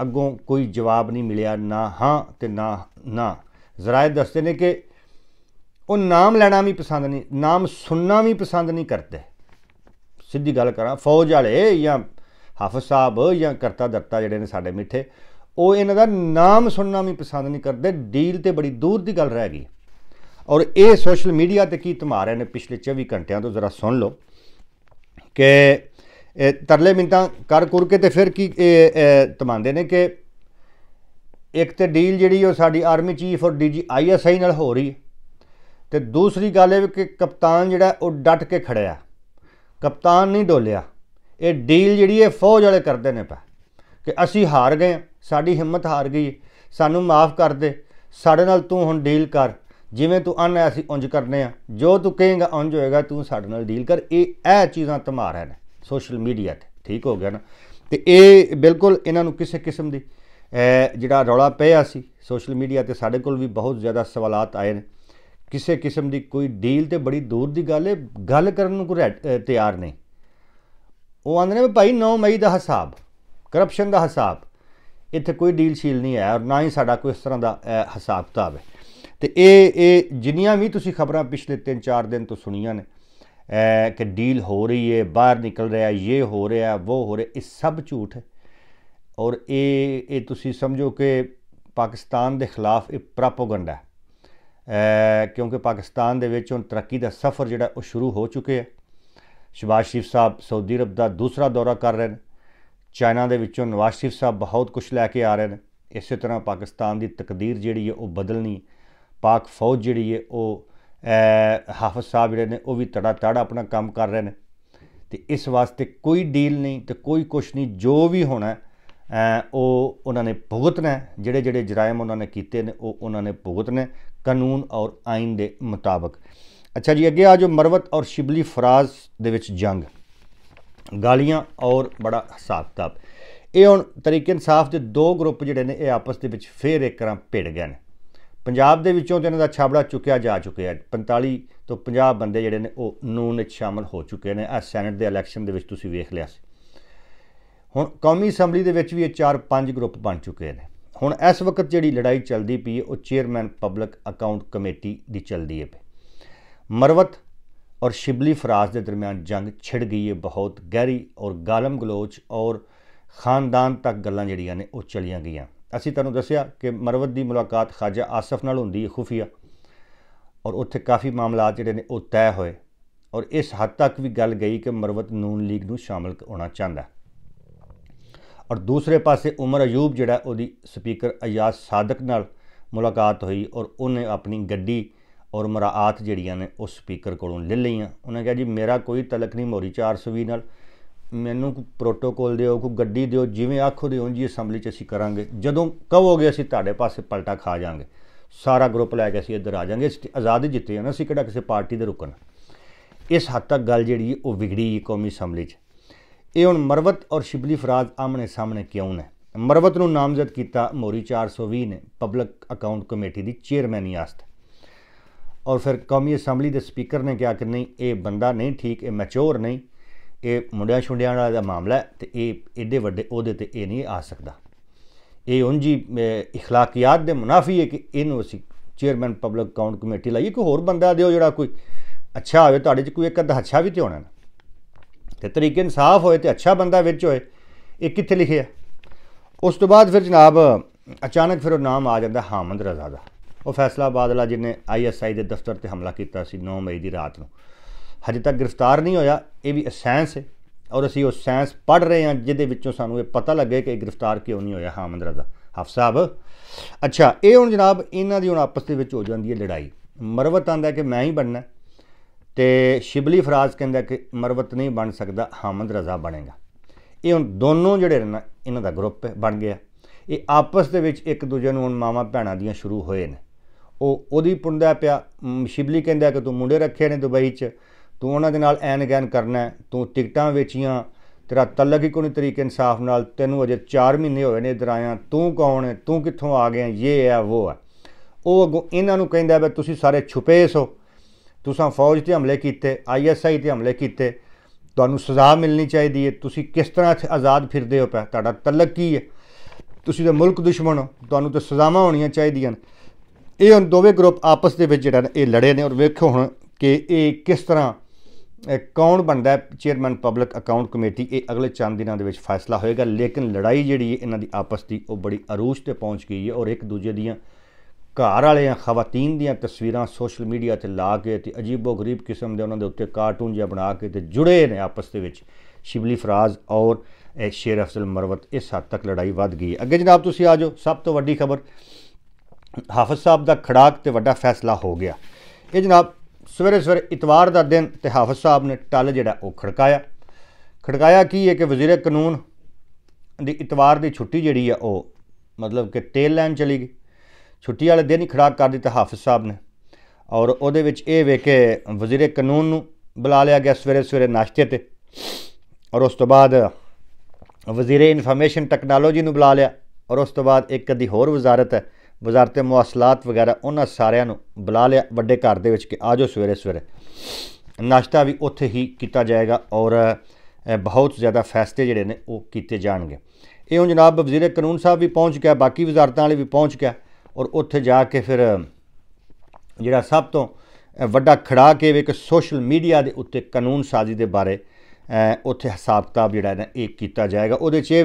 [SPEAKER 1] ਅੱਗੋਂ ਕੋਈ ਜਵਾਬ ਨਹੀਂ ਮਿਲਿਆ ਨਾ ਹਾਂ ਤੇ ਨਾ ਨਾ ਜ਼ਰਾਇਦ ਦੱਸਦੇ ਨੇ ਕਿ ਉਹ ਨਾਮ ਲੈਣਾ ਵੀ ਪਸੰਦ ਨਹੀਂ ਨਾਮ ਸੁਣਨਾ ਵੀ ਪਸੰਦ ਨਹੀਂ ਕਰਦੇ ਸਿੱਧੀ ਗੱਲ ਕਰਾਂ ਫੌਜ ਵਾਲੇ ਜਾਂ ਹਾਫਿਜ਼ ਸਾਹਿਬ ਜਾਂ ਕਰਤਾ ਦਰਤਾ ਜਿਹੜੇ ਨੇ ਸਾਡੇ ਮਿੱਠੇ ਉਹ ਇਹਨਾਂ ਦਾ ਨਾਮ ਸੁਣਨਾ ਵੀ ਪਸੰਦ ਨਹੀਂ ਕਰਦੇ ਡੀਲ ਤੇ ਬੜੀ ਦੂਰ ਦੀ ਗੱਲ ਰਹਿ ਗਈ ਔਰ ਇਹ ਸੋਸ਼ਲ ਮੀਡੀਆ ਤੇ ਕੀ ਧਮਾ ਰਹੇ ਨੇ ਪਿਛਲੇ 24 ਘੰਟਿਆਂ ਤੋਂ ਜ਼ਰਾ ਸੁਣ ਲਓ ਕਿ ਤਰਲੇ ਮਿੰਟਾਂ ਕਰ ਕਰ ਕੇ ਤੇ ਫਿਰ ਕੀ ਧਮਾਉਂਦੇ ਨੇ ਕਿ ਇੱਕ ਤੇ ਡੀਲ ਜਿਹੜੀ ਉਹ ਸਾਡੀ ਆਰਮੀ ਚੀਫ ਔਰ ਡੀਜੀ ਆਈਐਸਆਈ ਨਾਲ ਹੋ ਰਹੀ ਤੇ ਦੂਸਰੀ ਗੱਲ ਇਹ ਕਿ ਕਪਤਾਨ ਜਿਹੜਾ ਉਹ ਡਟ ਕੇ ਖੜਿਆ ਕਪਤਾਨ ਨਹੀਂ ਡੋਲਿਆ ਇਹ ਡੀਲ ਜਿਹੜੀ ਇਹ ਫੌਜ ਵਾਲੇ ਕਰਦੇ ਨੇ ਪਾ ਕਿ ਅਸੀਂ ਹਾਰ ਗਏ ਸਾਡੀ ਹਿੰਮਤ ਹਾਰ ਗਈ ਸਾਨੂੰ ਮਾਫ ਕਰ ਦੇ ਸਾਡੇ ਨਾਲ ਤੂੰ ਹੁਣ ਡੀਲ ਕਰ ਜਿਵੇਂ ਤੂੰ ਆਨਾ ਅਸੀਂ ਉਂਝ ਕਰਨੇ ਆ ਜੋ ਤੂੰ ਕਹੇਗਾ ਉਂਝ ਹੋਏਗਾ ਤੂੰ ਸਾਡੇ ਨਾਲ ਡੀਲ ਕਰ ਇਹ ਇਹ ਚੀਜ਼ਾਂ ਤਮਾਰਾ ਨੇ ਸੋਸ਼ਲ ਮੀਡੀਆ ਤੇ ਠੀਕ ਹੋ ਗਿਆ ਨਾ ਤੇ ਇਹ ਬਿਲਕੁਲ ਇਹਨਾਂ ਨੂੰ ਕਿਸੇ ਕਿਸਮ ਦੀ ਜਿਹੜਾ ਰੌਲਾ ਪਿਆ ਸੀ ਸੋਸ਼ਲ ਮੀਡੀਆ ਤੇ ਸਾਡੇ ਕੋਲ ਵੀ ਬਹੁਤ ਜ਼ਿਆਦਾ ਸਵਾਲਾਤ ਆਏ ਨੇ ਕਿਸੇ ਕਿਸਮ ਦੀ ਕੋਈ ਡੀਲ ਤੇ ਬੜੀ ਦੂਰ ਦੀ ਗੱਲ ਹੈ ਗੱਲ ਕਰਨ ਨੂੰ ਕੋਈ ਤਿਆਰ ਨਹੀਂ ਉਹ ਆਂਦੇ ਨੇ ਭਾਈ 9 ਮਈ ਦਾ ਹਿਸਾਬ ਕਰਪਸ਼ਨ ਦਾ ਹਿਸਾਬ ਇੱਥੇ ਕੋਈ ਡੀਲ ਸ਼ੀਲ ਨਹੀਂ ਹੈ ਔਰ ਨਾ ਹੀ ਸਾਡਾ ਕੋਈ ਇਸ ਤਰ੍ਹਾਂ ਦਾ ਹਿਸਾਬ ਕਿਤਾਬ ਹੈ ਤੇ ਇਹ ਇਹ ਜਿੰਨੀਆਂ ਵੀ ਤੁਸੀਂ ਖਬਰਾਂ ਪਿਛਲੇ 3-4 ਦਿਨ ਤੋਂ ਸੁਣੀਆਂ ਨੇ ਕਿ ਡੀਲ ਹੋ ਰਹੀ ਹੈ ਬਾਹਰ ਨਿਕਲ ਰਿਹਾ ਇਹ ਹੋ ਰਿਹਾ ਉਹ ਹੋ ਰਿਹਾ ਇਹ ਸਭ ਝੂਠ ਹੈ ਔਰ ਇਹ ਇਹ ਤੁਸੀਂ ਸਮਝੋ ਕਿ ਪਾਕਿਸਤਾਨ ਦੇ ਖਿਲਾਫ ਇਹ ਪ੍ਰੋਪਗੈਂਡਾ ਹੈ ਕਿਉਂਕਿ ਪਾਕਿਸਤਾਨ ਦੇ ਵਿੱਚ ਹੁਣ ਤਰੱਕੀ ਦਾ ਸਫ਼ਰ ਜਿਹੜਾ ਉਹ ਸ਼ੁਰੂ ਹੋ ਚੁੱਕਿਆ ਹੈ ਸ਼ਿਵਾਜ ਸ਼ਰੀਫ ਸਾਹਿਬ ਸਾਊਦੀ ਅਰਬ ਦਾ ਦੂਸਰਾ ਦੌਰਾ ਕਰ ਰਹੇ ਨੇ ਚਾਈਨਾ ਦੇ ਵਿੱਚੋਂ ਨਵਾਜ਼ ਸ਼ਰੀਫ ਸਾਹਿਬ ਬਹੁਤ ਕੁਝ ਲੈ ਕੇ ਆ ਰਹੇ ਨੇ ਇਸੇ ਤਰ੍ਹਾਂ ਪਾਕਿਸਤਾਨ ਦੀ ਤਕਦੀਰ ਜਿਹੜੀ ਹੈ ਉਹ ਬਦਲਣੀ ਪਾਕ ਫੌਜ ਜਿਹੜੀ ਹੈ ਉਹ ਹਾਫਿਜ਼ ਸਾਹਿਬ ਜਿਹੜੇ ਨੇ ਉਹ ਵੀ ਤੜਾ ਤੜਾ ਆਪਣਾ ਕੰਮ ਕਰ ਰਹੇ ਨੇ ਤੇ ਇਸ ਵਾਸਤੇ ਕੋਈ ਡੀਲ ਨਹੀਂ ਤੇ ਕੋਈ ਕੁਛ ਨਹੀਂ ਜੋ ਵੀ ਹੋਣਾ ਉਹ ਉਹਨਾਂ ਨੇ ਭੁਗਤਣਾ ਜਿਹੜੇ ਜਿਹੜੇ ਜਰਾਇਮ ਉਹਨਾਂ ਨੇ ਕੀਤੇ ਨੇ ਉਹ ਉਹਨਾਂ ਨੇ ਭੁਗਤਣਾ ਕਾਨੂੰਨ ਔਰ ਆਇਨ ਦੇ ਮੁਤਾਬਕ ਅੱਛਾ ਜੀ ਅੱਗੇ ਆ ਜੋ ਮਰਵਤ ਔਰ ਸ਼ਿਬਲੀ ਫਰਾਜ਼ ਦੇ ਵਿੱਚ ਜੰਗ ਗਾਲੀਆਂ ਔਰ ਬੜਾ ਹਿਸਾਬ ਤਾਬ ਇਹ ਹੁਣ ਤਰੀਕੇ ਇਨਸਾਫ ਦੇ ਦੋ ਗਰੁੱਪ ਜਿਹੜੇ ਨੇ ਇਹ ਆਪਸ ਦੇ ਵਿੱਚ ਫੇਰ ਇੱਕ ਤਰ੍ਹਾਂ ਭਿੜ ਗਏ ਨੇ ਪੰਜਾਬ ਦੇ ਵਿੱਚੋਂ ਤੇ ਇਹਨਾਂ ਦਾ ਛਾਬੜਾ ਚੁੱਕਿਆ ਜਾ ਚੁੱਕਿਆ 45 ਤੋਂ 50 ਬੰਦੇ ਜਿਹੜੇ ਨੇ ਉਹ ਨੂਨ ਵਿੱਚ ਸ਼ਾਮਲ ਹੋ ਚੁੱਕੇ ਨੇ ਆ ਸੈਨੇਟ ਦੇ ਇਲੈਕਸ਼ਨ ਦੇ ਵਿੱਚ ਤੁਸੀਂ ਵੇਖ ਲਿਆ ਸੀ ਹੁਣ ਕੌਮੀ ਅਸੈਂਬਲੀ ਦੇ ਵਿੱਚ ਵੀ ਇਹ 4-5 ਗਰੁੱਪ ਬਣ ਚੁੱਕੇ ਨੇ ਹੁਣ ਇਸ ਵਕਤ ਜਿਹੜੀ ਲੜਾਈ ਚੱਲਦੀ ਪਈ ਉਹ ਚੇਅਰਮੈਨ ਪਬਲਿਕ ਅਕਾਊਂਟ ਕਮੇਟੀ ਦੀ ਚੱਲਦੀ ਹੈ ਮਰਵਤ ਔਰ ਸ਼ਿਬਲੀ ਫਰਾਜ਼ ਦੇ ਦਰਮਿਆਨ ਜੰਗ ਛਿੜ ਗਈ ਹੈ ਬਹੁਤ ਗਹਿਰੀ ਔਰ ਗਾਲਮ ਗਲੋਚ ਔਰ ਖਾਨਦਾਨ ਤੱਕ ਗੱਲਾਂ ਜਿਹੜੀਆਂ ਨੇ ਉਹ ਚਲੀਆਂ ਗਈਆਂ ਅਸੀਂ ਤੁਹਾਨੂੰ ਦੱਸਿਆ ਕਿ ਮਰਵਤ ਦੀ ਮੁਲਾਕਾਤ ਖਾਜਾ ਆਸਫ ਨਾਲ ਹੁੰਦੀ ਹੈ ਖੁਫੀਆ ਔਰ ਉੱਥੇ ਕਾਫੀ ਮਾਮਲਾ ਜਿਹੜੇ ਨੇ ਉਹ ਤੈਅ ਹੋਏ ਔਰ ਇਸ ਹੱਦ ਤੱਕ ਵੀ ਗੱਲ ਗਈ ਕਿ ਮਰਵਤ ਨੂਨ ਲੀਗ ਨੂੰ ਸ਼ਾਮਲ ਹੋਣਾ ਚਾਹੁੰਦਾ ਔਰ ਦੂਸਰੇ ਪਾਸੇ ਉਮਰ ਅਯੂਬ ਜਿਹੜਾ ਉਹਦੀ ਸਪੀਕਰ ਅਯਾਜ਼ ਸਾਦਕ ਨਾਲ ਮੁਲਾਕਾਤ ਹੋਈ ਔਰ ਉਹਨੇ ਆਪਣੀ ਗੱਡੀ ਔਰ ਮਰਾਆਤ ਜਿਹੜੀਆਂ ਨੇ ਉਹ ਸਪੀਕਰ ਕੋਲੋਂ ਲੈ ਲਈਆਂ ਉਹਨੇ ਕਿਹਾ ਜੀ ਮੇਰਾ ਕੋਈ ਤਲਕ ਨਹੀਂ ਮੋਰੀ 420 ਨਾਲ ਮੈਨੂੰ ਕੋਈ ਪ੍ਰੋਟੋਕੋਲ ਦਿਓ ਕੋਈ ਗੱਡੀ ਦਿਓ ਜਿਵੇਂ ਆਖੋ ਦੇ ਜੀ ਅਸੈਂਬਲੀ 'ਚ ਅਸੀਂ ਕਰਾਂਗੇ ਜਦੋਂ ਕਹੋਗੇ ਅਸੀਂ ਤੁਹਾਡੇ ਪਾਸੇ ਪਲਟਾ ਖਾ ਜਾਾਂਗੇ ਸਾਰਾ ਗਰੁੱਪ ਲੈ ਕੇ ਅਸੀਂ ਇੱਧਰ ਆ ਜਾਾਂਗੇ ਆਜ਼ਾਦੀ ਜਿੱਤੇ ਹਨ ਅਸੀਂ ਕਿਹੜਾ ਕਿਸੇ ਪਾਰਟੀ ਦੇ ਰੁਕਣ ਇਸ ਹੱਦ ਤੱਕ ਗੱਲ ਜਿਹੜੀ ਉਹ ਵਿਗੜੀ ਕੌਮੀ ਅਸੈਂਬਲੀ 'ਚ ਇਹ ਹੁਣ ਮਰਵਤ ਔਰ ਸ਼ਿਬਲੀ ਫਰਾਜ਼ ਆਮਣੇ ਸਾਹਮਣੇ ਕਿਉਂ ਨੇ ਮਰਵਤ ਨੂੰ ਨਾਮਜ਼ਦ ਕੀਤਾ ਮੋਰੀ 420 ਨੇ ਪਬਲਿਕ ਅਕਾਊਂਟ ਕਮੇਟੀ ਦੀ ਚੇਅਰਮੈਨੀ ਆਸਤੇ ਔਰ ਫਿਰ ਕੌਮੀ ਅਸੈਂਬਲੀ ਦੇ ਸਪੀਕਰ ਨੇ ਕਿਹਾ ਕਿ ਨਹੀਂ ਇਹ ਬੰਦਾ ਨਹੀਂ ਠੀਕ ਇਹ ਮੈਚੋਰ ਨਹੀਂ ਇਹ ਮੁੰਡਿਆਂ ਛੁੰਡਿਆਂ ਵਾਲਾ ਦਾ ਮਾਮਲਾ ਹੈ ਤੇ ਇਹ ਏਡੇ ਵੱਡੇ ਉਹਦੇ ਤੇ ਇਹ ਨਹੀਂ ਆ ਸਕਦਾ ਇਹ ਉਂਝੀ اخلاقیات ਦੇ ਮੁਨਾਫੀ ਹੈ ਕਿ ਇਹਨੂੰ ਅਸੀਂ ਚੇਅਰਮੈਨ ਪਬਲਿਕ ਅਕਾਊਂਟ ਕਮੇਟੀ ਲਈ ਕੋਈ ਹੋਰ ਬੰਦਾ ਦਿਓ ਜਿਹੜਾ ਕੋਈ ਅੱਛਾ ਹੋਵੇ ਤੁਹਾਡੇ 'ਚ ਕੋਈ ਇੱਕ ਅੱਧਾ ਅੱਛਾ ਵੀ ਤੇ ਹੋਣਾ ਨਾ ਤੇ ਤਰੀਕੇ ਇਨਸਾਫ ਹੋਏ ਤੇ ਅੱਛਾ ਬੰਦਾ ਵਿੱਚ ਹੋਏ ਇਹ ਕਿੱਥੇ ਲਿਖਿਆ ਉਸ ਤੋਂ ਬਾਅਦ ਫਿਰ ਜਨਾਬ ਅਚਾਨਕ ਫਿਰ ਉਹ ਨਾਮ ਆ ਜਾਂਦਾ ਹਾਮਦ ਰਜ਼ਾ ਦਾ ਉਹ ਫੈਸਲਾਬਾਦ ਵਾਲਾ ਜਿਹਨੇ ਆਈਐਸਆਈ ਦੇ ਦਫ਼ਤਰ ਤੇ ਹਮਲਾ ਕੀਤਾ ਸੀ 9 ਮਈ ਦੀ ਰਾਤ ਨੂੰ ਹਜੇ ਤੱਕ ਗ੍ਰਿਫਤਾਰ ਨਹੀਂ ਹੋਇਆ ਇਹ ਵੀ ਅਸੈਂਸ ਹੈ ਔਰ ਅਸੀਂ ਉਹ ਸੈਂਸ ਪੜ ਰਹੇ ਹਾਂ ਜਿਹਦੇ ਵਿੱਚੋਂ ਸਾਨੂੰ ਇਹ ਪਤਾ ਲੱਗੇ ਕਿ ਗ੍ਰਿਫਤਾਰ ਕਿਉਂ ਨਹੀਂ ਹੋਇਆ ਹਾਮਦ ਰਜ਼ਾ ਹਫ ਸਾਹਿਬ ਅੱਛਾ ਇਹ ਹੁਣ ਜਨਾਬ ਇਹਨਾਂ ਦੀ ਹੁਣ ਆਪਸ ਦੇ ਵਿੱਚ ਹੋ ਜਾਂਦੀ ਹੈ ਲੜਾਈ ਮਰਵਤ ਆਂਦਾ ਕਿ ਮੈਂ ਹੀ ਬਣਨਾ ਤੇ ਸ਼ਿਬਲੀ ਫਰਾਜ਼ ਕਹਿੰਦਾ ਕਿ ਮਰਵਤ ਨਹੀਂ ਬਣ ਸਕਦਾ ਹਾਮਦ ਰਜ਼ਾ ਬਣੇਗਾ ਇਹ ਹੁਣ ਦੋਨੋਂ ਜਿਹੜੇ ਨੇ ਇਹਨਾਂ ਦਾ ਗਰੁੱਪ ਬਣ ਗਿਆ ਇਹ ਆਪਸ ਦੇ ਵਿੱਚ ਇੱਕ ਦੂਜੇ ਨੂੰ ਹੁਣ ਮਾਮਾ ਭੈਣਾਂ ਦੀਆਂ ਸ਼ੁਰੂ ਹੋਏ ਨੇ ਉਹ ਉਹਦੀ ਪੁੰਦਾ ਪਿਆ ਸ਼ਿਬਲੀ ਕਹਿੰਦਾ ਕਿ ਤੂੰ ਮੁੰਡੇ ਰੱਖੇ ਨੇ ਦੁਬਈ 'ਚ ਤੂੰ ਉਹਨਾਂ ਦੇ ਨਾਲ ਐਨ ਗੈਨ ਕਰਨਾ ਤੂੰ ਟਿਕਟਾਂ ਵੇਚੀਆਂ ਤੇਰਾ ਤਲਕ ਹੀ ਕੋਈ ਤਰੀਕੇ ਇਨਸਾਫ ਨਾਲ ਤੈਨੂੰ ਅਜੇ 4 ਮਹੀਨੇ ਹੋਏ ਨੇ ਇਧਰ ਆਇਆ ਤੂੰ ਕੌਣ ਹੈ ਤੂੰ ਕਿੱਥੋਂ ਆ ਗਿਆ ਇਹ ਹੈ ਉਹ ਹੈ ਉਹ ਅਗੋਂ ਇਹਨਾਂ ਨੂੰ ਕਹਿੰਦਾ ਵੀ ਤੁਸੀਂ ਸਾਰੇ ਛੁਪੇ ਸੋ ਤੁਸੀਂ ਫੌਜ ਤੇ ਹਮਲੇ ਕੀਤੇ ਆਈਐਸਆਈ ਤੇ ਹਮਲੇ ਕੀਤੇ ਤੁਹਾਨੂੰ ਸਜ਼ਾ ਮਿਲਣੀ ਚਾਹੀਦੀ ਹੈ ਤੁਸੀਂ ਕਿਸ ਤਰ੍ਹਾਂ ਆਜ਼ਾਦ ਫਿਰਦੇ ਹੋ ਪੈ ਤੁਹਾਡਾ ਤਲਕ ਕੀ ਹੈ ਤੁਸੀਂ ਤਾਂ ਮੁਲਕ ਦੁਸ਼ਮਣ ਹੋ ਤੁਹਾਨੂੰ ਤਾਂ ਸਜ਼ਾਵਾਂ ਹੋਣੀਆਂ ਚਾਹੀਦੀਆਂ ਇਹ ਦੋਵੇਂ ਗਰੁੱਪ ਆਪਸ ਦੇ ਵਿੱਚ ਜਿਹੜਾ ਇਹ ਲੜੇ ਨੇ ਔਰ ਵੇਖੋ ਹੁਣ ਕਿ ਇਹ ਕਿਸ ਤਰ੍ਹਾਂ ਕੌਣ ਬਣਦਾ ਚੇਅਰਮੈਨ ਪਬਲਿਕ ਅਕਾਊਂਟ ਕਮੇਟੀ ਇਹ ਅਗਲੇ ਚੰਦ ਦਿਨਾਂ ਦੇ ਵਿੱਚ ਫੈਸਲਾ ਹੋਏਗਾ ਲੇਕਿਨ ਲੜਾਈ ਜਿਹੜੀ ਹੈ ਇਹਨਾਂ ਦੀ ਆਪਸ ਦੀ ਉਹ ਬੜੀ ਅਰੂਜ ਤੇ ਪਹੁੰਚ ਗਈ ਹੈ ਔਰ ਇੱਕ ਦੂਜੇ ਦੀਆਂ ਘਰ ਵਾਲਿਆਂ ਖਵਾਤੀਨ ਦੀਆਂ ਤਸਵੀਰਾਂ ਸੋਸ਼ਲ ਮੀਡੀਆ ਤੇ ਲਾ ਕੇ ਤੇ ਅਜੀਬੋ-ਗਰੀਬ ਕਿਸਮ ਦੇ ਉਹਨਾਂ ਦੇ ਉੱਤੇ ਕਾਰਟੂਨ ਜਿਹਾ ਬਣਾ ਕੇ ਤੇ ਜੁੜੇ ਨੇ ਆਪਸ ਦੇ ਵਿੱਚ ਸ਼ਿਬਲੀ ਫਰਾਜ਼ ਔਰ ਸ਼ੇਰ ਅਫਜ਼ਲ ਮਰਵਤ ਇਸ ਹੱਦ ਤੱਕ ਲੜਾਈ ਵੱਧ ਗਈ ਹੈ ਅੱਗੇ ਜਨਾਬ ਤੁਸੀਂ ਆਜੋ ਸਭ ਤੋਂ ਵੱਡੀ ਖਬਰ ਹਾਫਿਜ਼ ਸਾਹਿਬ ਦਾ ਖੜਾਕ ਤੇ ਵੱਡਾ ਫੈਸਲਾ ਹੋ ਗਿਆ ਇਹ ਜਨਾਬ ਸਵੇਰੇ ਸਵੇਰੇ ਇਤਵਾਰ ਦਾ ਦਿਨ ਤੇ ਹਾਫਿਜ਼ ਸਾਹਿਬ ਨੇ ਟੱਲ ਜਿਹੜਾ ਉਹ ਖੜਕਾਇਆ ਖੜਕਾਇਆ ਕੀ ਹੈ ਕਿ ਵਜ਼ੀਰ ਕਾਨੂੰਨ ਦੀ ਇਤਵਾਰ ਦੀ ਛੁੱਟੀ ਜਿਹੜੀ ਆ ਉਹ ਮਤਲਬ ਕਿ ਤੇਲ ਲੈਣ ਚਲੀ ਗਈ ਛੁੱਟੀ ਵਾਲੇ ਦਿਨ ਹੀ ਖੜਾਕ ਕਰ ਦਿੱਤਾ ਹਾਫਿਜ਼ ਸਾਹਿਬ ਨੇ ਔਰ ਉਹਦੇ ਵਿੱਚ ਇਹ ਵੇ ਕਿ ਵਜ਼ੀਰ ਕਾਨੂੰਨ ਨੂੰ ਬੁਲਾ ਲਿਆ ਗਿਆ ਸਵੇਰੇ ਸਵੇਰੇ ਨਾਸ਼ਤੇ ਤੇ ਔਰ ਉਸ ਤੋਂ ਬਾਅਦ ਵਜ਼ੀਰ ਇਨਫੋਰਮੇਸ਼ਨ ਟੈਕਨੋਲੋਜੀ ਨੂੰ ਬੁਲਾ ਲਿਆ ਔਰ ਉਸ ਤੋਂ ਬਾਅਦ ਇੱਕ ਅੱਧੀ ਹੋਰ ਵਜ਼ਾਰਤ ਹੈ ਵਜ਼ਾਰਤ ਮਵਾਸਲਾਤ ਵਗੈਰਾ ਉਹਨਾਂ ਸਾਰਿਆਂ ਨੂੰ ਬੁਲਾ ਲਿਆ ਵੱਡੇ ਘਰ ਦੇ ਵਿੱਚ ਕਿ ਆਜੋ ਸਵੇਰੇ ਸਵੇਰੇ ਨਾਸ਼ਤਾ ਵੀ ਉੱਥੇ ਹੀ ਕੀਤਾ ਜਾਏਗਾ ਔਰ ਬਹੁਤ ਜ਼ਿਆਦਾ ਫੈਸਲੇ ਜਿਹੜੇ ਨੇ ਉਹ ਕੀਤੇ ਜਾਣਗੇ ਇਹ ਹੁਣ ਜਨਾਬ ਵਜ਼ੀਰ ਕਾਨੂੰਨ ਸਾਹਿਬ ਵੀ ਪਹੁੰਚ ਗਿਆ ਬਾਕੀ ਵਜ਼ਾਰਤਾਂ ਵਾਲੇ ਵੀ ਪਹੁੰਚ ਗਿਆ ਔਰ ਉੱਥੇ ਜਾ ਕੇ ਫਿਰ ਜਿਹੜਾ ਸਭ ਤੋਂ ਵੱਡਾ ਖੜਾ ਕੇ ਵੇ ਕਿ ਸੋਸ਼ਲ ਮੀਡੀਆ ਦੇ ਉੱਤੇ ਕਾਨੂੰਨ ਸਾਜ਼ੀ ਦੇ ਬਾਰੇ ਉੱਥੇ ਹਿਸਾਬ ਕਿਤਾਬ ਜਿਹੜਾ ਨਾ ਇਹ ਕੀਤਾ ਜਾਏਗਾ ਉਹਦੇ 'ਚ ਇਹ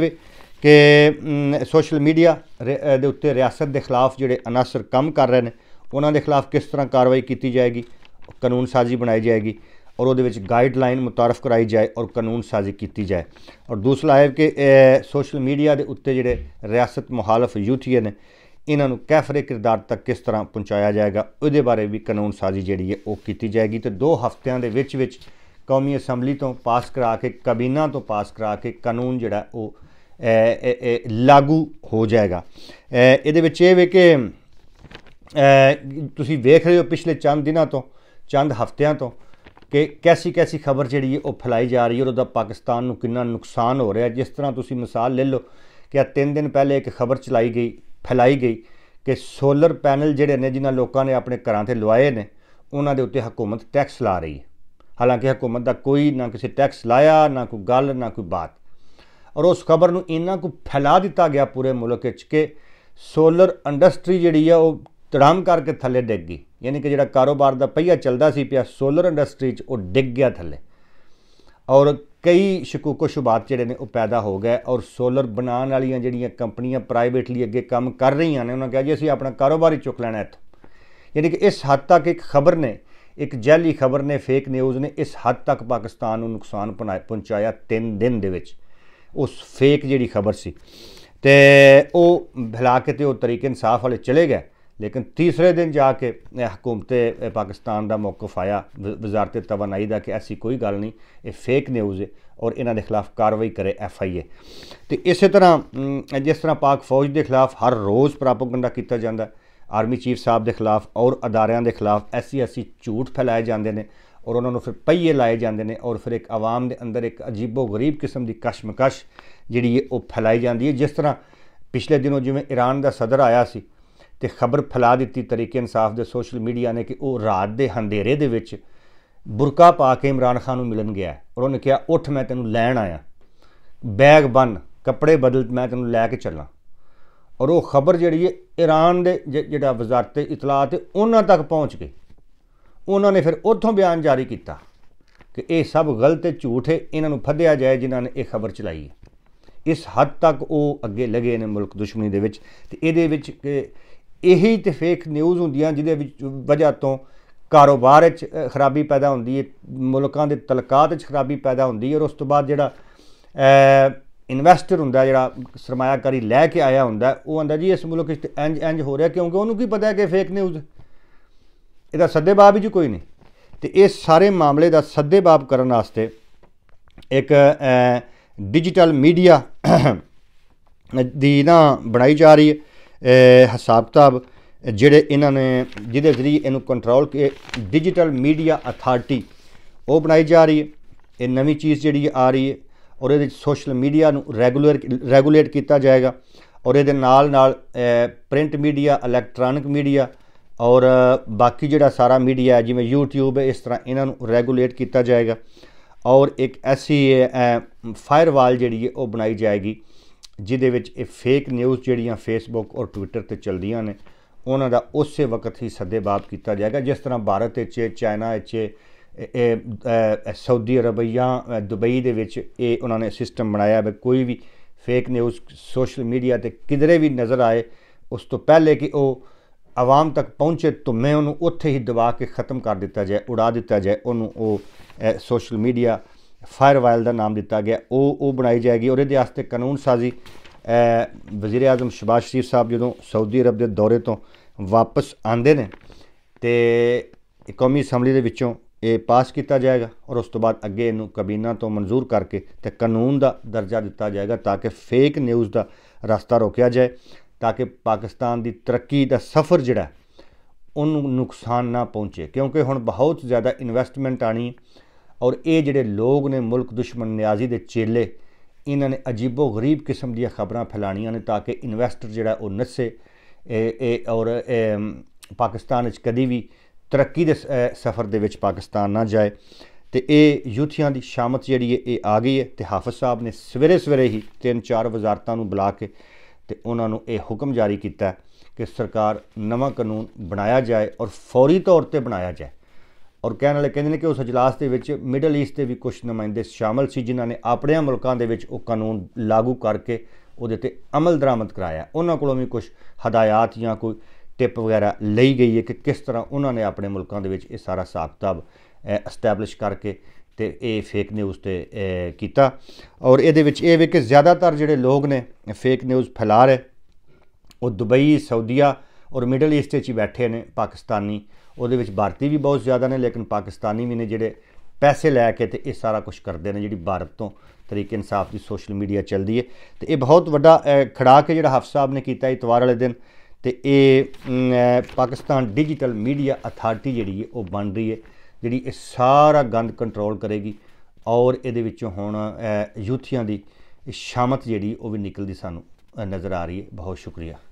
[SPEAKER 1] ਕਿ ਸੋਸ਼ਲ ਮੀਡੀਆ ਦੇ ਉੱਤੇ ਰਿਆਸਤ ਦੇ ਖਿਲਾਫ ਜਿਹੜੇ ਅਨਾਸਰ ਕੰਮ ਕਰ ਰਹੇ ਨੇ ਉਹਨਾਂ ਦੇ ਖਿਲਾਫ ਕਿਸ ਤਰ੍ਹਾਂ ਕਾਰਵਾਈ ਕੀਤੀ ਜਾਏਗੀ ਕਾਨੂੰਨ ਸਾਜ਼ੀ ਬਣਾਈ ਜਾਏਗੀ ਔਰ ਉਹਦੇ ਵਿੱਚ ਗਾਈਡਲਾਈਨ ਮੁਤਾਰਫ ਕਰਾਈ ਜਾਏ ਔਰ ਕਾਨੂੰਨ ਸਾਜ਼ੀ ਕੀਤੀ ਜਾਏ ਔਰ ਦੂਸਰਾ ਹੈ ਕਿ ਸੋਸ਼ਲ ਮੀਡੀਆ ਦੇ ਉੱਤੇ ਜਿਹੜੇ ਰਿਆਸਤ ਮੁਖਾਲਫ ਯੂਥੀਏ ਨੇ ਇਹਨਾਂ ਨੂੰ ਕੈਫਰੇ ਕਿਰਦਾਰ ਤੱਕ ਕਿਸ ਤਰ੍ਹਾਂ ਪਹੁੰਚਾਇਆ ਜਾਏਗਾ ਉਹਦੇ ਬਾਰੇ ਵੀ ਕਾਨੂੰਨ ਸਾਜ਼ੀ ਜਿਹੜੀ ਹੈ ਉਹ ਕੀਤੀ ਜਾਏਗੀ ਤੇ 2 ਹਫ਼ਤਿਆਂ ਦੇ ਵਿੱਚ ਵਿੱਚ ਕੌਮੀ ਅਸੈਂਬਲੀ ਤੋਂ ਪਾਸ ਕਰਾ ਕੇ ਕਬੀਨਾ ਤੋਂ ਪਾਸ ਕਰਾ ਕੇ ਕਾਨੂੰਨ ਜਿਹੜਾ ਉਹ ਲਾਗੂ ਹੋ ਜਾਏਗਾ ਇਹਦੇ ਵਿੱਚ ਇਹ ਵੇ ਕਿ ਤੁਸੀਂ ਵੇਖ ਰਹੇ ਹੋ ਪਿਛਲੇ ਚੰਦ ਦਿਨਾਂ ਤੋਂ ਚੰਦ ਹਫ਼ਤਿਆਂ ਤੋਂ ਕਿ ਕੈਸੀ ਕੈਸੀ ਖਬਰ ਜਿਹੜੀ ਹੈ ਉਹ ਫੈਲਾਈ ਜਾ ਰਹੀ ਹੈ ਉਹਦਾ ਪਾਕਿਸਤਾਨ ਨੂੰ ਕਿੰਨਾ ਨੁਕਸਾਨ ਹੋ ਰਿਹਾ ਜਿਸ ਤਰ੍ਹਾਂ ਤੁਸੀਂ ਮਿਸਾਲ ਲੈ ਲਓ ਕਿ ਆ 3 ਦਿਨ ਪਹਿਲੇ ਇੱਕ ਖਬਰ ਚਲਾਈ ਗਈ ਫੈਲਾਈ ਗਈ ਕਿ ਸੋਲਰ ਪੈਨਲ ਜਿਹੜੇ ਨੇ ਜਿਨ੍ਹਾਂ ਲੋਕਾਂ ਨੇ ਆਪਣੇ ਘਰਾਂ ਤੇ ਲਵਾਏ ਨੇ ਉਹਨਾਂ ਦੇ ਉੱਤੇ ਹਕੂਮਤ ਟੈਕਸ ਲਾ ਰਹੀ ਹੈ ਹਾਲਾਂਕਿ ਹਕੂਮਤ ਦਾ ਕੋਈ ਨਾ ਕਿਸੇ ਟੈਕਸ ਲਾਇਆ ਨਾ ਕੋਈ ਗੱਲ ਨਾ ਕੋਈ ਬਾਤ ਔਰ ਉਸ ਖਬਰ ਨੂੰ ਇੰਨਾ ਕੁ ਫੈਲਾ ਦਿੱਤਾ ਗਿਆ ਪੂਰੇ ਮੁਲਕ ਵਿੱਚ ਕਿ ਸੋਲਰ ਇੰਡਸਟਰੀ ਜਿਹੜੀ ਆ ਉਹ ਤੜਾਮ ਕਰਕੇ ਥੱਲੇ ਡਿੱਗ ਗਈ ਯਾਨੀ ਕਿ ਜਿਹੜਾ ਕਾਰੋਬਾਰ ਦਾ ਪਹੀਆ ਚੱਲਦਾ ਸੀ ਪਿਆ ਸੋਲਰ ਇੰਡਸਟਰੀ 'ਚ ਉਹ ਡਿੱਗ ਗਿਆ ਥੱਲੇ ਔਰ ਕਈ ਸ਼ਕੂਕੋ ਸ਼ੁਬਾਤ ਜਿਹੜੇ ਨੇ ਉਹ ਪੈਦਾ ਹੋ ਗਏ ਔਰ ਸੋਲਰ ਬਣਾਉਣ ਵਾਲੀਆਂ ਜਿਹੜੀਆਂ ਕੰਪਨੀਆਂ ਪ੍ਰਾਈਵੇਟਲੀ ਅੱਗੇ ਕੰਮ ਕਰ ਰਹੀਆਂ ਨੇ ਉਹਨਾਂ ਕਿਹਾ ਜੀ ਅਸੀਂ ਆਪਣਾ ਕਾਰੋਬਾਰ ਹੀ ਚੁੱਕ ਲੈਣਾ ਇੱਥੋਂ ਯਾਨੀ ਕਿ ਇਸ ਹੱਦ ਤੱਕ ਇੱਕ ਖਬਰ ਨੇ ਇੱਕ ਜੈਲੀ ਖਬਰ ਨੇ ਫੇਕ ਨਿਊਜ਼ ਨੇ ਇਸ ਹੱਦ ਤੱਕ ਪਾਕਿਸਤਾਨ ਨੂੰ ਨੁਕਸਾਨ ਪਹੁੰਚਾਇਆ 3 ਦਿਨ ਦੇ ਵਿੱਚ ਉਸ ਫੇਕ ਜਿਹੜੀ ਖਬਰ ਸੀ ਤੇ ਉਹ ਭਲਾ ਕੇ ਤੇ ਉਹ ਤਰੀਕੇ ਇਨਸਾਫ ਵਾਲੇ ਚਲੇ ਗਏ ਲੇਕਿਨ ਤੀਸਰੇ ਦਿਨ ਜਾ ਕੇ ਹਕੂਮਤ ਪਾਕਿਸਤਾਨ ਦਾ ਮੌਕਫ ਆਇਆ ਵਜ਼ਾਰਤ ਤਵਨਾਈ ਦਾ ਕਿ ਐਸੀ ਕੋਈ ਗੱਲ ਨਹੀਂ ਇਹ ਫੇਕ ਨਿਊਜ਼ ਹੈ ਔਰ ਇਹਨਾਂ ਦੇ ਖਿਲਾਫ ਕਾਰਵਾਈ ਕਰੇ ਐਫ ਆਈ ਏ ਤੇ ਇਸੇ ਤਰ੍ਹਾਂ ਜਿਸ ਤਰ੍ਹਾਂ ਪਾਕ ਫੌਜ ਦੇ ਖਿਲਾਫ ਹਰ ਰੋਜ਼ ਪ੍ਰੋਪਗੈਂਡਾ ਕੀਤਾ ਜਾਂਦਾ ਆਰਮੀ ਚੀਫ ਸਾਹਿਬ ਦੇ ਖਿਲਾਫ ਔਰ ਅਦਾਰਿਆਂ ਦੇ ਖਿਲਾਫ ਐਸੀ ਐਸੀ ਝੂਠ ਫੈਲਾਏ ਜਾਂਦੇ ਨੇ ਔਰ ਉਹਨਾਂ ਨੂੰ ਫਿਰ ਪਈਏ ਲਾਏ ਜਾਂਦੇ ਨੇ ਔਰ ਫਿਰ ਇੱਕ ਆਵਾਮ ਦੇ ਅੰਦਰ ਇੱਕ ਅਜੀਬੋ ਗਰੀਬ ਕਿਸਮ ਦੀ ਕਸ਼ਮਕਸ਼ ਜਿਹੜੀ ਇਹ ਉਹ ਫੈਲਾਈ ਜਾਂਦੀ ਹੈ ਜਿਸ ਤਰ੍ਹਾਂ ਪਿਛਲੇ ਦਿਨੋਂ ਜਿਵੇਂ ਈਰਾਨ ਦਾ ਸਦਰ ਆਇਆ ਸੀ ਤੇ ਖਬਰ ਫੈਲਾ ਦਿੱਤੀ ਤਰੀਕੇ ਇਨਸਾਫ ਦੇ ਸੋਸ਼ਲ ਮੀਡੀਆ ਨੇ ਕਿ ਉਹ ਰਾਤ ਦੇ ਹਨੇਰੇ ਦੇ ਵਿੱਚ ਬੁਰਕਾ ਪਾ ਕੇ ਇਮਰਾਨ ਖਾਨ ਨੂੰ ਮਿਲਣ ਗਿਆ ਔਰ ਉਹਨੇ ਕਿਹਾ ਉੱਠ ਮੈਂ ਤੈਨੂੰ ਲੈਣ ਆਇਆ ਬੈਗ ਬੰਨ ਕੱਪੜੇ ਬਦਲ ਮੈਂ ਤੈਨੂੰ ਲੈ ਕੇ ਚੱਲਾਂ ਔਰ ਉਹ ਖਬਰ ਜਿਹੜੀ ਹੈ ਈਰਾਨ ਦੇ ਜਿਹੜਾ ਵਜ਼ਾਰਤ ਇਤਲਾਹ ਤੇ ਉਹਨਾਂ ਤੱਕ ਪਹੁੰਚ ਗਈ ਉਹਨਾਂ ਨੇ ਫਿਰ ਉੱਥੋਂ ਬਿਆਨ ਜਾਰੀ ਕੀਤਾ ਕਿ ਇਹ ਸਭ ਗਲਤ ਤੇ ਝੂਠ ਹੈ ਇਹਨਾਂ ਨੂੰ ਫੱਦਿਆ ਜਾਏ ਜਿਨ੍ਹਾਂ ਨੇ ਇਹ ਖਬਰ ਚਲਾਈ ਹੈ ਇਸ ਹੱਦ ਤੱਕ ਉਹ ਅੱਗੇ ਲਗੇ ਨੇ ਮੁਲਕ ਦੁਸ਼ਮਣੀ ਦੇ ਵਿੱਚ ਤੇ ਇਹਦੇ ਵਿੱਚ ਕਿ ਇਹੀ ਤੇ ਫੇਕ ਨਿਊਜ਼ ਹੁੰਦੀਆਂ ਜਿਹਦੇ ਵਿੱਚ ਵਜ੍ਹਾ ਤੋਂ ਕਾਰੋਬਾਰ ਵਿੱਚ ਖਰਾਬੀ ਪੈਦਾ ਹੁੰਦੀ ਹੈ ਮੁਲਕਾਂ ਦੇ ਤਲਕਾਤ ਵਿੱਚ ਖਰਾਬੀ ਪੈਦਾ ਹੁੰਦੀ ਹੈ ਔਰ ਉਸ ਤੋਂ ਬਾਅਦ ਜਿਹੜਾ ਇਨਵੈਸਟਰ ਹੁੰਦਾ ਜਿਹੜਾ ਸਰਮਾਇਆਕਾਰੀ ਲੈ ਕੇ ਆਇਆ ਹੁੰਦਾ ਉਹ ਆਂਦਾ ਜੀ ਇਸ ਮੁਲਕ ਵਿੱਚ ਇੰਜ ਇੰਜ ਹੋ ਰਿਹਾ ਕਿਉਂਕਿ ਉਹਨੂੰ ਕੀ ਪਤਾ ਹੈ ਕਿ ਫੇਕ ਨਿਊਜ਼ ਇਹਦਾ ਸੱਦੇਬਾਬ ਹੀ ਜੀ ਕੋਈ ਨਹੀਂ ਤੇ ਇਹ ਸਾਰੇ ਮਾਮਲੇ ਦਾ ਸੱਦੇਬਾਬ ਕਰਨ ਵਾਸਤੇ ਇੱਕ ਡਿਜੀਟਲ ਮੀਡੀਆ [coughs] ਦੀ ਨਾ ਬਣਾਈ ਜਾ ਰਹੀ ਹੈ ਹਿਸਾਬ ਤਾਬ ਜਿਹੜੇ ਇਹਨਾਂ ਨੇ ਜਿਹਦੇ ਜ਼ਰੀਏ ਇਹਨੂੰ ਕੰਟਰੋਲ ਕੇ ਡਿਜੀਟਲ ਮੀਡੀਆ ਅਥਾਰਟੀ ਉਹ ਬਣਾਈ ਜਾ ਰਹੀ ਹੈ ਇਹ ਨਵੀਂ ਚੀਜ਼ ਜਿਹੜੀ ਆ ਰਹੀ ਹੈ ਔਰ ਇਹਦੇ ਵਿੱਚ ਸੋਸ਼ਲ ਮੀਡੀਆ ਨੂੰ ਰੈਗੂਲਰ ਰੈਗੂਲੇਟ ਕੀਤਾ ਜਾਏਗਾ ਔਰ ਇਹਦੇ ਨਾਲ ਨਾਲ ਪ੍ਰਿੰਟ ਮੀਡੀਆ ਇਲੈਕਟ੍ਰੋਨਿਕ ਮੀਡੀਆ ਔਰ ਬਾਕੀ ਜਿਹੜਾ ਸਾਰਾ ਮੀਡੀਆ ਹੈ ਜਿਵੇਂ YouTube ਇਸ ਤਰ੍ਹਾਂ ਇਹਨਾਂ ਨੂੰ ਰੈਗੂਲੇਟ ਕੀਤਾ ਜਾਏਗਾ ਔਰ ਇੱਕ ਐਸੀ ਫਾਇਰਵਾਲ ਜਿਹੜੀ ਹੈ ਉਹ ਬਣਾਈ ਜਾਏਗੀ ਜਿਹਦੇ ਵਿੱਚ ਇਹ ਫੇਕ ਨਿਊਜ਼ ਜਿਹੜੀਆਂ Facebook ਔਰ Twitter ਤੇ ਚੱਲਦੀਆਂ ਨੇ ਉਹਨਾਂ ਦਾ ਉਸੇ ਵਕਤ ਹੀ ਸੱਦੇਬਾਬ ਕੀਤਾ ਜਾਏਗਾ ਜਿਸ ਤਰ੍ਹਾਂ ਭਾਰਤ ਵਿੱਚ ਚਾਈਨਾ ਵਿੱਚ ਇਹ ਸਾਊਦੀ ਅਰਬੀਆ ਦੁਬਈ ਦੇ ਵਿੱਚ ਇਹ ਉਹਨਾਂ ਨੇ ਸਿਸਟਮ ਬਣਾਇਆ ਹੈ ਕੋਈ ਵੀ ਫੇਕ ਨਿਊਜ਼ ਸੋਸ਼ਲ ਮੀਡੀਆ ਤੇ ਕਿਧਰੇ ਵੀ ਨਜ਼ਰ ਆਏ ਉਸ ਤੋਂ ਪਹਿਲੇ ਕਿ ਉਹ ਆਵਾਮ ਤੱਕ ਪਹੁੰਚੇ ਤਾਂ ਮੈਂ ਉਹਨੂੰ ਉੱਥੇ ਹੀ ਦਬਾ ਕੇ ਖਤਮ ਕਰ ਦਿੱਤਾ ਜਾਏ ਉਡਾ ਦਿੱਤਾ ਜਾਏ ਉਹਨੂੰ ਉਹ ਸੋਸ਼ਲ ਮੀਡੀਆ ਫਾਇਰਵਾਇਲ ਦਾ ਨਾਮ ਦਿੱਤਾ ਗਿਆ ਉਹ ਉਹ ਬਣਾਈ ਜਾਏਗੀ ਔਰ ਇਹਦੇ ਵਾਸਤੇ ਕਾਨੂੰਨ ਸਾਜ਼ੀ ਵਜ਼ੀਰ ਆਜ਼ਮ ਸ਼ਬਾਸ਼ ਸ਼ਰੀਫ ਸਾਹਿਬ ਜਦੋਂ ਸਾਊਦੀ ਅਰਬ ਦੇ ਦੌਰੇ ਤੋਂ ਵਾਪਸ ਆਂਦੇ ਨੇ ਤੇ ਕੌਮੀ ਅਸੈਂਬਲੀ ਦੇ ਵਿੱਚੋਂ ਇਹ ਪਾਸ ਕੀਤਾ ਜਾਏਗਾ ਔਰ ਉਸ ਤੋਂ ਬਾਅਦ ਅੱਗੇ ਇਹਨੂੰ ਕਬੀਨਾ ਤੋਂ ਮਨਜ਼ੂਰ ਕਰਕੇ ਤੇ ਕਾਨੂੰਨ ਦਾ ਦਰਜਾ ਦਿੱਤਾ ਜਾਏਗਾ ਤਾਂ ਕਿ ਫੇਕ ਨਿਊਜ਼ ਦਾ ਰਸਤਾ ਰੋਕਿਆ ਜਾਏ ਤਾਂ ਕਿ ਪਾਕਿਸਤਾਨ ਦੀ ਤਰੱਕੀ ਦਾ ਸਫ਼ਰ ਜਿਹੜਾ ਉਹਨੂੰ ਨੁਕਸਾਨ ਨਾ ਪਹੁੰਚੇ ਕਿਉਂਕਿ ਹੁਣ ਬਹੁਤ ਜ਼ਿਆਦਾ ਇਨਵੈਸਟਮੈਂਟ ਆਣੀ ਔਰ ਇਹ ਜਿਹੜੇ ਲੋਕ ਨੇ ਮੁਲਕ ਦੁਸ਼ਮਣ ਨਿਆਜ਼ੀ ਦੇ ਚੇਲੇ ਇਹਨਾਂ ਨੇ ਅਜੀਬੋ ਗਰੀਬ ਕਿਸਮ ਦੀਆਂ ਖਬਰਾਂ ਫੈਲਾਣੀਆਂ ਨੇ ਤਾਂ ਕਿ ਇਨਵੈਸਟਰ ਜਿਹੜਾ ਉਹ ਨਸੇ ਇਹ ਔਰ ਪਾਕਿਸਤਾਨ ਵਿੱਚ ਕਦੀ ਵੀ ਤਰੱਕੀ ਦੇ ਸਫ਼ਰ ਦੇ ਵਿੱਚ ਪਾਕਿਸਤਾਨ ਨਾ ਜਾਏ ਤੇ ਇਹ ਯੂਥੀਆਂ ਦੀ ਸ਼ਾਮਤ ਜਿਹੜੀ ਹੈ ਇਹ ਆ ਗਈ ਹੈ ਤੇ ਹਾਫਿਜ਼ ਸਾਹਿਬ ਨੇ ਸਵੇਰੇ ਸਵੇਰੇ ਹੀ ਤਿੰਨ ਚਾਰ ਵਜ਼ਾਰਤਾਂ ਨੂੰ ਬੁਲਾ ਕੇ ਤੇ ਉਹਨਾਂ ਨੂੰ ਇਹ ਹੁਕਮ ਜਾਰੀ ਕੀਤਾ ਕਿ ਸਰਕਾਰ ਨਵਾਂ ਕਾਨੂੰਨ ਬਣਾਇਆ ਜਾਏ ਔਰ ਫੌਰੀ ਤੌਰ ਤੇ ਬਣਾਇਆ ਜਾਏ ਔਰ ਕਹਿਣ ਵਾਲੇ ਕਹਿੰਦੇ ਨੇ ਕਿ ਉਸ اجلاس ਦੇ ਵਿੱਚ ਮਿਡਲ ਈਸਟ ਦੇ ਵੀ ਕੁਝ ਨੁਮਾਇੰਦੇ ਸ਼ਾਮਲ ਸੀ ਜਿਨ੍ਹਾਂ ਨੇ ਆਪਣੇ ਮੁਲਕਾਂ ਦੇ ਵਿੱਚ ਉਹ ਕਾਨੂੰਨ ਲਾਗੂ ਕਰਕੇ ਉਹਦੇ ਤੇ ਅਮਲ ਦਰਾਮਦ ਕਰਾਇਆ ਉਹਨਾਂ ਕੋਲੋਂ ਵੀ ਕੁਝ ਹਦਾਇਤ ਜਾਂ ਕੋਈ ਟਿਪ ਵਗੈਰਾ ਲਈ ਗਈ ਹੈ ਕਿ ਕਿਸ ਤਰ੍ਹਾਂ ਉਹਨਾਂ ਨੇ ਆਪਣੇ ਮੁਲਕਾਂ ਦੇ ਵਿੱਚ ਇਹ ਸਾਰਾ ਹਿਸਾਬ ਐਸਟੈਬਲਿਸ਼ ਕਰਕੇ ਤੇ ਇਹ ਫੇਕ ਨਿਊਜ਼ ਤੇ ਕੀਤਾ ਔਰ ਇਹਦੇ ਵਿੱਚ ਇਹ ਵੀ ਕਿ ਜ਼ਿਆਦਾਤਰ ਜਿਹੜੇ ਲੋਕ ਨੇ ਫੇਕ ਨਿਊਜ਼ ਫੈਲਾ ਰਹੇ ਉਹ ਦੁਬਈ ਸਾਊਦੀਆ ਔਰ ਮਿਡਲ ਈਸਟ 'ਚ ਬੈਠੇ ਨੇ ਪਾਕਿਸਤਾਨੀ ਉਹਦੇ ਵਿੱਚ ਭਾਰਤੀ ਵੀ ਬਹੁਤ ਜ਼ਿਆਦਾ ਨੇ ਲੇਕਿਨ ਪਾਕਿਸਤਾਨੀ ਵੀ ਨੇ ਜਿਹੜੇ ਪੈਸੇ ਲੈ ਕੇ ਤੇ ਇਹ ਸਾਰਾ ਕੁਝ ਕਰਦੇ ਨੇ ਜਿਹੜੀ ਭਾਰਤ ਤੋਂ ਤਰੀਕੇ ਇਨਸਾਫ ਦੀ ਸੋਸ਼ਲ ਮੀਡੀਆ ਚੱਲਦੀ ਹੈ ਤੇ ਇਹ ਬਹੁਤ ਵੱਡਾ ਖੜਾ ਕੇ ਜਿਹੜਾ ਹਫਸ ਸਾਹਿਬ ਨੇ ਕੀਤਾ ਇਤਵਾਰ ਵਾਲੇ ਦਿਨ ਤੇ ਇਹ ਪਾਕਿਸਤਾਨ ਡਿਜੀਟਲ ਮੀਡੀਆ ਅਥਾਰਟੀ ਜਿਹੜੀ ਹੈ ਉਹ ਬਣ ਰਹੀ ਹੈ ਜਿਹੜੀ ਇਹ ਸਾਰਾ ਗੰਦ ਕੰਟਰੋਲ ਕਰੇਗੀ ਔਰ ਇਹਦੇ ਵਿੱਚੋਂ ਹੁਣ ਯੂਥੀਆਂ ਦੀ ਸ਼ਾਮਤ ਜਿਹੜੀ ਉਹ ਵੀ ਨਿਕਲਦੀ ਸਾਨੂੰ ਨਜ਼ਰ ਆ ਰਹੀ ਹੈ ਬਹੁਤ ਸ਼ੁਕਰੀਆ